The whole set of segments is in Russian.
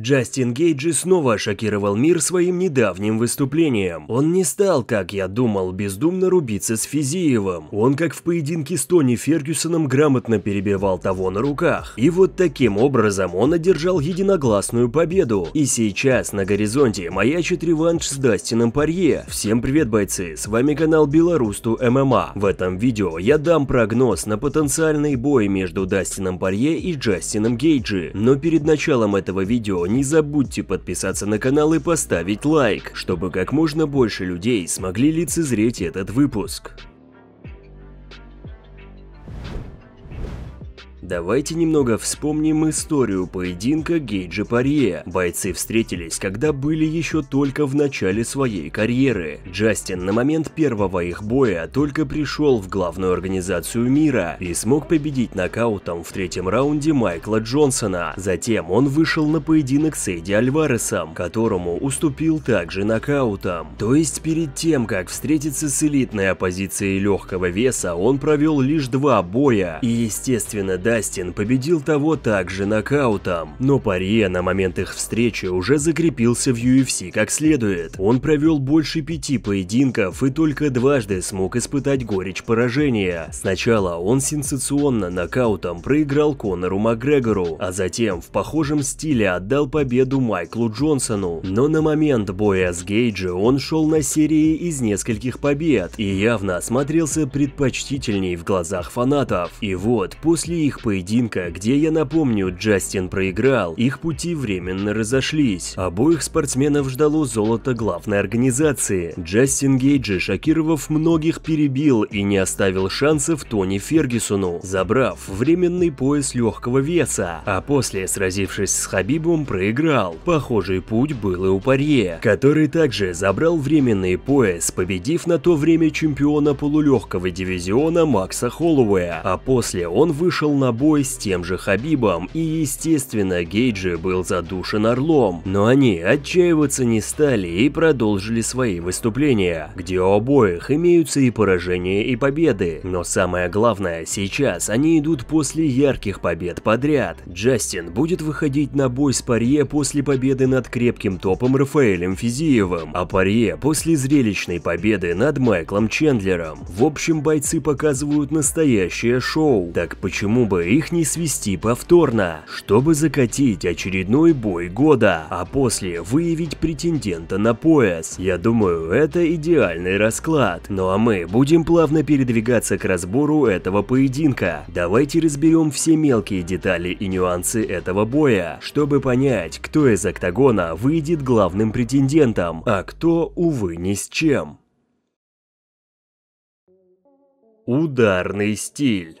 Джастин Гейджи снова шокировал мир своим недавним выступлением. Он не стал, как я думал, бездумно рубиться с Физиевым. Он, как в поединке с Тони Фергюсоном, грамотно перебивал того на руках. И вот таким образом он одержал единогласную победу. И сейчас на горизонте маячит реванш с Дастином Парье. Всем привет, бойцы, с вами канал Белорусту ММА. В этом видео я дам прогноз на потенциальный бой между Дастином Парье и Джастином Гейджи. Но перед началом этого видео не забудьте подписаться на канал и поставить лайк, чтобы как можно больше людей смогли лицезреть этот выпуск. Давайте немного вспомним историю поединка Гейджа Парье. Бойцы встретились, когда были еще только в начале своей карьеры. Джастин на момент первого их боя только пришел в главную организацию мира и смог победить нокаутом в третьем раунде Майкла Джонсона. Затем он вышел на поединок с Эдди Альваресом, которому уступил также нокаутом. То есть перед тем, как встретиться с элитной оппозицией легкого веса, он провел лишь два боя. И естественно, да, Дастин победил того также нокаутом, но Парье на момент их встречи уже закрепился в UFC как следует. Он провел больше пяти поединков и только дважды смог испытать горечь поражения. Сначала он сенсационно нокаутом проиграл Конору Макгрегору, а затем в похожем стиле отдал победу Майклу Джонсону. Но на момент боя с Гейджи он шел на серии из нескольких побед и явно смотрелся предпочтительней в глазах фанатов. И вот после их поединка поединка, где, я напомню, Джастин проиграл, их пути временно разошлись. Обоих спортсменов ждало золото главной организации. Джастин Гейджи, шокировав многих, перебил и не оставил шансов Тони Фергюсону, забрав временный пояс легкого веса, а после, сразившись с Хабибом, проиграл. Похожий путь был и у Парье, который также забрал временный пояс, победив на то время чемпиона полулегкого дивизиона Макса Холлоуэя, а после он вышел на бой с тем же Хабибом, и естественно Гейджи был задушен Орлом, но они отчаиваться не стали и продолжили свои выступления, где у обоих имеются и поражения, и победы. Но самое главное, сейчас они идут после ярких побед подряд. Джастин будет выходить на бой с Парье после победы над крепким топом Рафаэлем Физиевым, а Парье после зрелищной победы над Майклом Чендлером. В общем, бойцы показывают настоящее шоу, так почему бы их не свести повторно, чтобы закатить очередной бой года, а после выявить претендента на пояс. Я думаю, это идеальный расклад. Ну а мы будем плавно передвигаться к разбору этого поединка. Давайте разберем все мелкие детали и нюансы этого боя, чтобы понять, кто из октагона выйдет главным претендентом, а кто, увы, ни с чем. Ударный стиль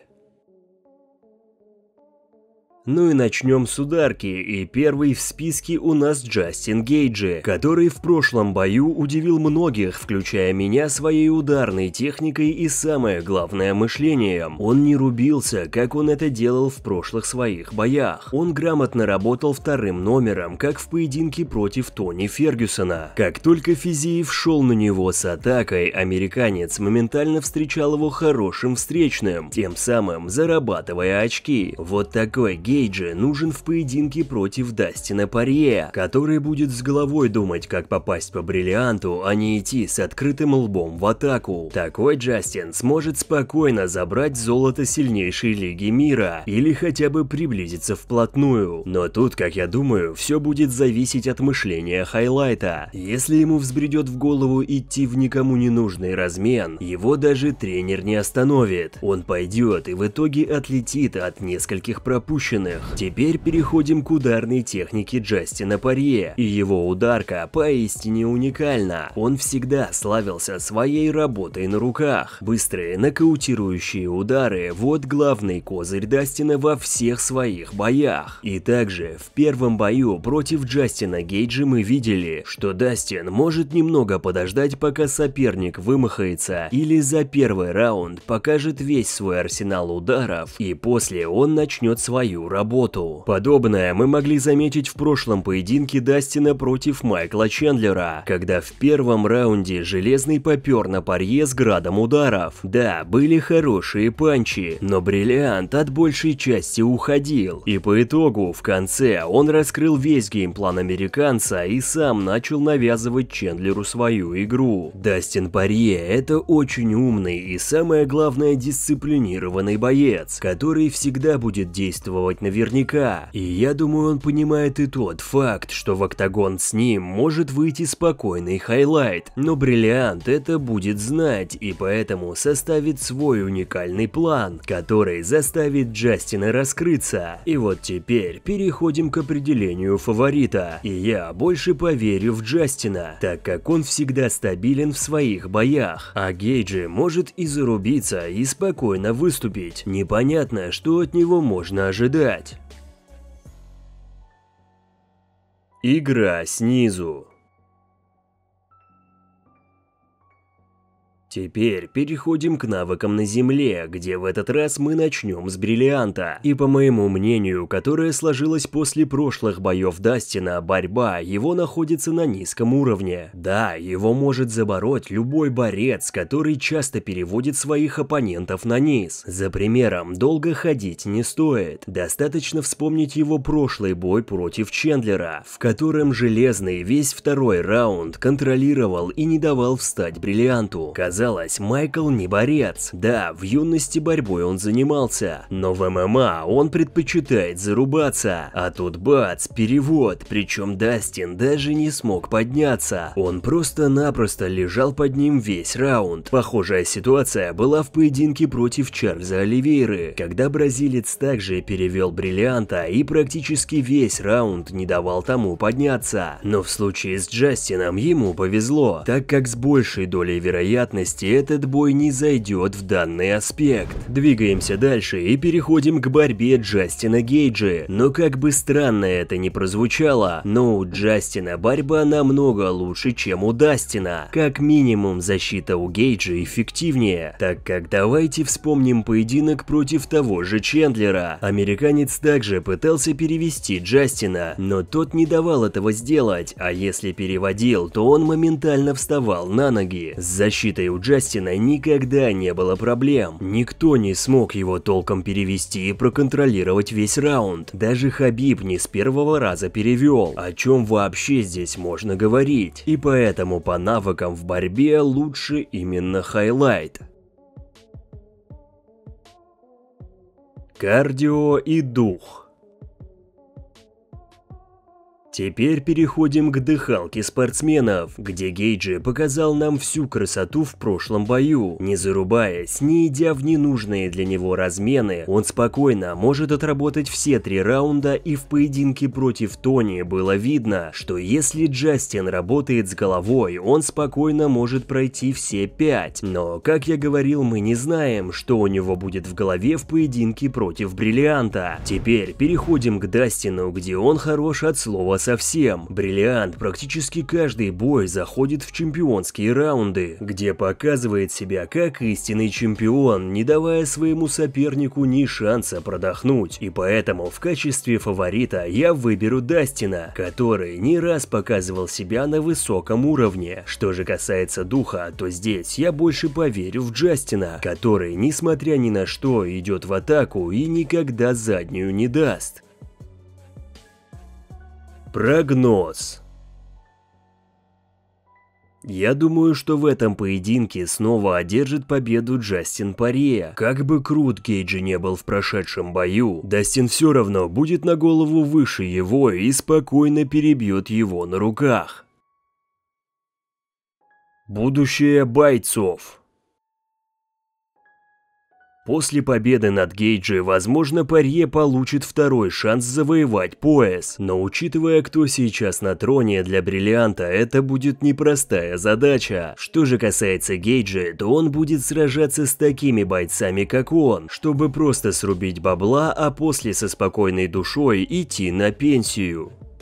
ну и начнем с ударки, и первый в списке у нас Джастин Гейджи, который в прошлом бою удивил многих, включая меня своей ударной техникой и самое главное мышлением. Он не рубился, как он это делал в прошлых своих боях. Он грамотно работал вторым номером, как в поединке против Тони Фергюсона. Как только Физиев шел на него с атакой, американец моментально встречал его хорошим встречным, тем самым зарабатывая очки. Вот такой гей Кейджа нужен в поединке против Дастина Парье, который будет с головой думать, как попасть по бриллианту, а не идти с открытым лбом в атаку. Такой Джастин сможет спокойно забрать золото сильнейшей лиги мира или хотя бы приблизиться вплотную. Но тут, как я думаю, все будет зависеть от мышления Хайлайта. Если ему взбредет в голову идти в никому не нужный размен, его даже тренер не остановит. Он пойдет и в итоге отлетит от нескольких пропущенных отмеченных. Теперь переходим к ударной технике Джастина Парье. И его ударка поистине уникальна. Он всегда славился своей работой на руках. Быстрые нокаутирующие удары – вот главный козырь Дастина во всех своих боях. И также в первом бою против Джастина Гейджа мы видели, что Дастин может немного подождать, пока соперник вымахается, или за первый раунд покажет весь свой арсенал ударов, и после он начнет свою работу. Подобное мы могли заметить в прошлом поединке Дастина против Майкла Чендлера, когда в первом раунде Железный попер на парье с градом ударов. Да, были хорошие панчи, но Бриллиант от большей части уходил. И по итогу, в конце, он раскрыл весь геймплан американца и сам начал навязывать Чендлеру свою игру. Дастин Парье – это очень умный и, самое главное, дисциплинированный боец, который всегда будет действовать знает наверняка, и я думаю, он понимает и тот факт, что в октагон с ним может выйти спокойный хайлайт, но бриллиант это будет знать и поэтому составит свой уникальный план, который заставит Джастина раскрыться. И вот теперь переходим к определению фаворита, и я больше поверю в Джастина, так как он всегда стабилен в своих боях, а Гейджи может и зарубиться и спокойно выступить. Непонятно, что от него можно ожидать играть. Игра снизу. Теперь переходим к навыкам на земле, где в этот раз мы начнем с бриллианта. И по моему мнению, которое сложилось после прошлых боев Дастина, борьба его находится на низком уровне. Да, его может забороть любой борец, который часто переводит своих оппонентов на низ. За примером, долго ходить не стоит. Достаточно вспомнить его прошлый бой против Чендлера, в котором Железный весь второй раунд контролировал и не давал встать бриллианту. Казалось оказалось, Майкл не борец. Да, в юности борьбой он занимался, но в ММА он предпочитает зарубаться. А тут бац, перевод, причем Дастин даже не смог подняться. Он просто-напросто лежал под ним весь раунд. Похожая ситуация была в поединке против Чарльза Оливейры, когда бразилец также перевел бриллианта и практически весь раунд не давал тому подняться. Но в случае с Джастином ему повезло, так как с большей долей вероятности части этот бой не зайдет в данный аспект. Двигаемся дальше и переходим к борьбе Джастина Гейджи. Но как бы странно это ни прозвучало, но у Джастина борьба намного лучше, чем у Дастина. Как минимум защита у Гейджи эффективнее, так как давайте вспомним поединок против того же Чендлера. Американец также пытался перевести Джастина, но тот не давал этого сделать, а если переводил, то он моментально вставал на ноги. С защитой у Джастина никогда не было проблем. Никто не смог его толком перевести и проконтролировать весь раунд. Даже Хабиб не с первого раза перевел. О чем вообще здесь можно говорить? И поэтому по навыкам в борьбе лучше именно хайлайт. Кардио и дух. Теперь переходим к дыхалке спортсменов, где Гейджи показал нам всю красоту в прошлом бою. Не зарубаясь, не идя в ненужные для него размены, он спокойно может отработать все три раунда и в поединке против Тони было видно, что если Джастин работает с головой, он спокойно может пройти все пять. Но, как я говорил, мы не знаем, что у него будет в голове в поединке против Бриллианта. Теперь переходим к Дастину, где он хорош от слова совсем. Бриллиант практически каждый бой заходит в чемпионские раунды, где показывает себя как истинный чемпион, не давая своему сопернику ни шанса продохнуть. И поэтому в качестве фаворита я выберу Дастина, который не раз показывал себя на высоком уровне. Что же касается духа, то здесь я больше поверю в Джастина, который, несмотря ни на что, идет в атаку и никогда заднюю не даст. Прогноз. Я думаю, что в этом поединке снова одержит победу Джастин Паре. Как бы крут Гейджи не был в прошедшем бою, Дастин все равно будет на голову выше его и спокойно перебьет его на руках. Будущее бойцов После победы над Гейджи, возможно, Парье получит второй шанс завоевать пояс. Но учитывая, кто сейчас на троне для бриллианта, это будет непростая задача. Что же касается Гейджи, то он будет сражаться с такими бойцами, как он, чтобы просто срубить бабла, а после со спокойной душой идти на пенсию.